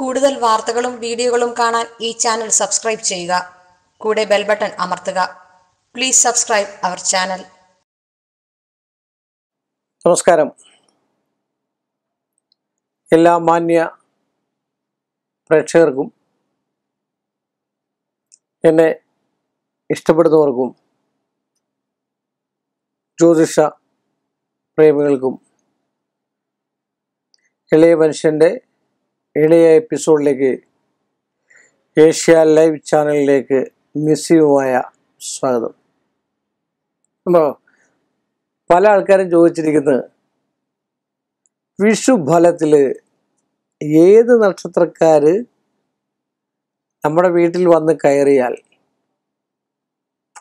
കൂടുതൽ വാർത്തകളും വീഡിയോകളും കാണാൻ ഈ ചാനൽ സബ്സ്ക്രൈബ് ചെയ്യുക കൂടെ ബെൽ ബട്ടൺ അമർത്തുക പ്ലീസ് സബ്സ്ക്രൈബ് അവർ ചാനൽ നമസ്കാരം എല്ലാ മാന്യ പ്രേക്ഷകർക്കും എന്നെ ഇഷ്ടപ്പെടുന്നവർക്കും ജ്യോതിഷ പ്രേമികൾക്കും ഇളയ മനുഷ്യൻ്റെ ഇളയ എപ്പിസോഡിലേക്ക് ഏഷ്യ ലൈവ് ചാനലിലേക്ക് നിസ്സീവുമായ സ്വാഗതം അപ്പോൾ പല ആൾക്കാരും ചോദിച്ചിരിക്കുന്നത് വിഷു ഏത് നക്ഷത്രക്കാർ നമ്മുടെ വീട്ടിൽ വന്ന് കയറിയാൽ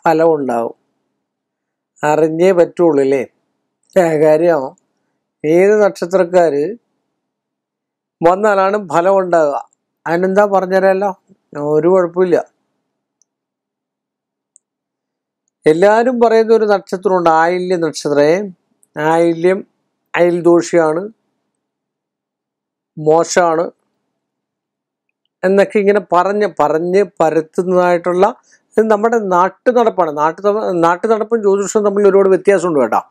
ഫലമുണ്ടാവും അറിഞ്ഞേ പറ്റുള്ളൂ അല്ലേ കാര്യം ഏത് നക്ഷത്രക്കാർ വന്നാലാണ് ഫലം ഉണ്ടാകുക അതിനെന്താ പറഞ്ഞുതരാമല്ലോ ഒരു കുഴപ്പമില്ല എല്ലാവരും പറയുന്ന ഒരു നക്ഷത്രമുണ്ട് ആയില്യ നക്ഷത്രമേ ആയില്യം അയൽ ദോഷിയാണ് മോശമാണ് എന്നൊക്കെ ഇങ്ങനെ പറഞ്ഞ് പറഞ്ഞ് പരത്തുന്നതായിട്ടുള്ള ഇത് നമ്മുടെ നാട്ടു നടപ്പാണ് നാട്ടു നാട്ടു നടപ്പും ജ്യോതിഷവും തമ്മിൽ ഒരുപാട് വ്യത്യാസമുണ്ട് കേട്ടോ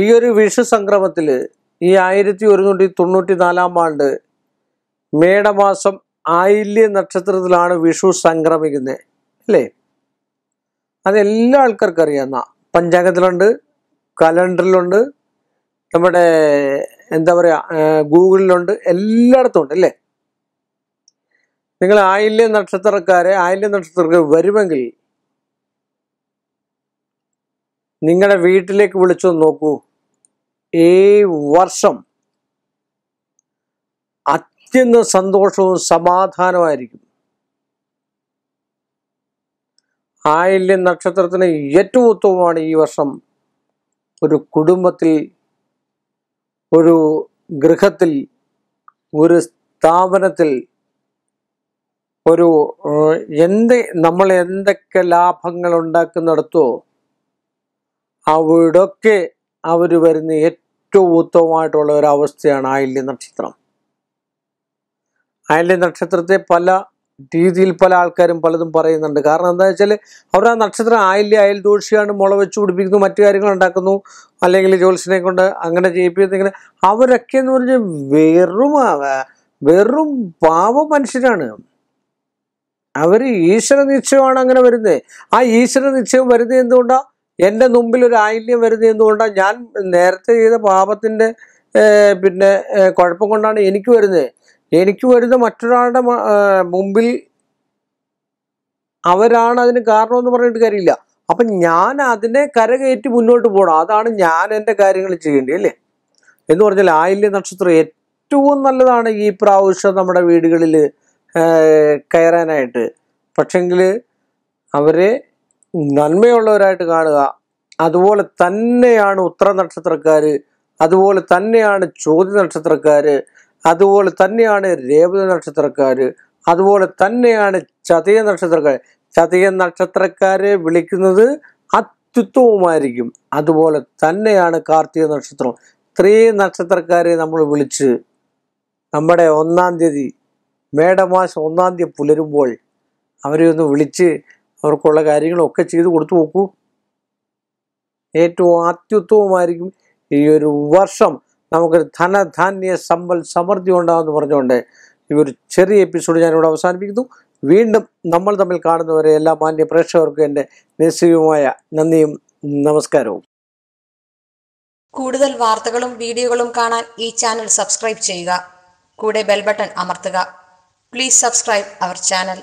ഈ ഒരു വിഷു സംക്രമത്തിൽ ഈ ആയിരത്തി ഒരുന്നൂറ്റി തൊണ്ണൂറ്റി നാലാം ആണ്ട് മേടമാസം ആയില്യ നക്ഷത്രത്തിലാണ് വിഷു സംക്രമിക്കുന്നത് അല്ലേ അതെല്ലാ ആൾക്കാർക്കും അറിയാവുന്ന പഞ്ചാംഗത്തിലുണ്ട് കലണ്ടറിലുണ്ട് നമ്മുടെ എന്താ പറയുക ഗൂഗിളിലുണ്ട് എല്ലായിടത്തും ഉണ്ട് അല്ലേ നിങ്ങൾ ആയില്യ നക്ഷത്രക്കാരെ ആയില്യ നക്ഷത്രക്കാർ വരുമെങ്കിൽ നിങ്ങളുടെ വീട്ടിലേക്ക് വിളിച്ചു നോക്കൂ ഈ വർഷം അത്യന്ത സന്തോഷവും സമാധാനമായിരിക്കും ആയില്യം നക്ഷത്രത്തിന് ഏറ്റവും ഉത്തമമാണ് ഈ വർഷം ഒരു കുടുംബത്തിൽ ഒരു ഗൃഹത്തിൽ ഒരു സ്ഥാപനത്തിൽ ഒരു എന്ത് നമ്മൾ എന്തൊക്കെ ലാഭങ്ങൾ ഉണ്ടാക്കുന്നിടത്തോ അവിടൊക്കെ അവർ വരുന്ന ഏറ്റവും ഉത്തമമായിട്ടുള്ള അവസ്ഥയാണ് ആയില്യ നക്ഷത്രം ആയില്യ നക്ഷത്രത്തെ പല രീതിയിൽ പല ആൾക്കാരും പലതും പറയുന്നുണ്ട് കാരണം എന്താ വെച്ചാൽ അവർ ആ നക്ഷത്രം ആയില്യ അയൽ ദോഷിയാണ് മുള വെച്ച് പിടിപ്പിക്കുന്നു മറ്റു കാര്യങ്ങൾ ഉണ്ടാക്കുന്നു അല്ലെങ്കിൽ ജോത്സ്യനെ കൊണ്ട് അങ്ങനെ ചെയ്യിപ്പിക്കുന്നു ഇങ്ങനെ അവരൊക്കെ എന്ന് പറഞ്ഞാൽ വെറും വെറും പാവ മനുഷ്യരാണ് അവർ ഈശ്വര നിശ്ചയമാണ് അങ്ങനെ വരുന്നത് ആ ഈശ്വര നിശ്ചയം വരുന്നത് എന്തുകൊണ്ടാണ് എൻ്റെ മുമ്പിൽ ഒരു ആയില്യം വരുന്നത് എന്തുകൊണ്ടാണ് ഞാൻ നേരത്തെ ചെയ്ത പാപത്തിൻ്റെ പിന്നെ കുഴപ്പം കൊണ്ടാണ് എനിക്ക് വരുന്നത് എനിക്ക് വരുന്ന മറ്റൊരാളുടെ മുമ്പിൽ അവരാണ് അതിന് കാരണമെന്ന് പറഞ്ഞിട്ട് കാര്യമില്ല അപ്പൊ ഞാൻ അതിനെ കരകയറ്റി മുന്നോട്ട് പോകണം അതാണ് ഞാൻ എൻ്റെ കാര്യങ്ങൾ ചെയ്യേണ്ടത് അല്ലേ എന്ന് പറഞ്ഞാൽ ആയില്യ നക്ഷത്രം ഏറ്റവും നല്ലതാണ് ഈ പ്രാവശ്യം നമ്മുടെ വീടുകളിൽ കയറാനായിട്ട് പക്ഷെങ്കിൽ അവരെ നന്മയുള്ളവരായിട്ട് കാണുക അതുപോലെ തന്നെയാണ് ഉത്തര നക്ഷത്രക്കാർ അതുപോലെ തന്നെയാണ് ചോദ്യ നക്ഷത്രക്കാർ അതുപോലെ തന്നെയാണ് രേവത നക്ഷത്രക്കാർ അതുപോലെ തന്നെയാണ് ചതയ നക്ഷത്രക്കാർ ചതയ നക്ഷത്രക്കാരെ വിളിക്കുന്നത് അത്യുത്തമവുമായിരിക്കും അതുപോലെ തന്നെയാണ് കാർത്തിക നക്ഷത്രം ത്രീ നക്ഷത്രക്കാരെ നമ്മൾ വിളിച്ച് നമ്മുടെ ഒന്നാം തീയതി മേടമാസം ഒന്നാം തീയതി പുലരുമ്പോൾ അവരെ ഒന്ന് വിളിച്ച് അവർക്കുള്ള കാര്യങ്ങളൊക്കെ ചെയ്തു കൊടുത്തു നോക്കൂ ഏറ്റവും അത്യുത്തമമായിരിക്കും ഈ ഒരു വർഷം നമുക്ക് ധനധാന്യ സമ്പൽ സമൃദ്ധി ഉണ്ടാകുമെന്ന് പറഞ്ഞുകൊണ്ട് ഈ ഒരു ചെറിയ എപ്പിസോഡ് ഞാനിവിടെ അവസാനിപ്പിക്കുന്നു വീണ്ടും നമ്മൾ തമ്മിൽ കാണുന്നവരെ എല്ലാ മാന്യ പ്രേക്ഷകർക്കും എൻ്റെ നിസ്സീയമായ നന്ദിയും നമസ്കാരവും കൂടുതൽ വാർത്തകളും വീഡിയോകളും കാണാൻ ഈ ചാനൽ സബ്സ്ക്രൈബ് ചെയ്യുക കൂടെ ബെൽബട്ടൺ അമർത്തുക പ്ലീസ് സബ്സ്ക്രൈബ് അവർ ചാനൽ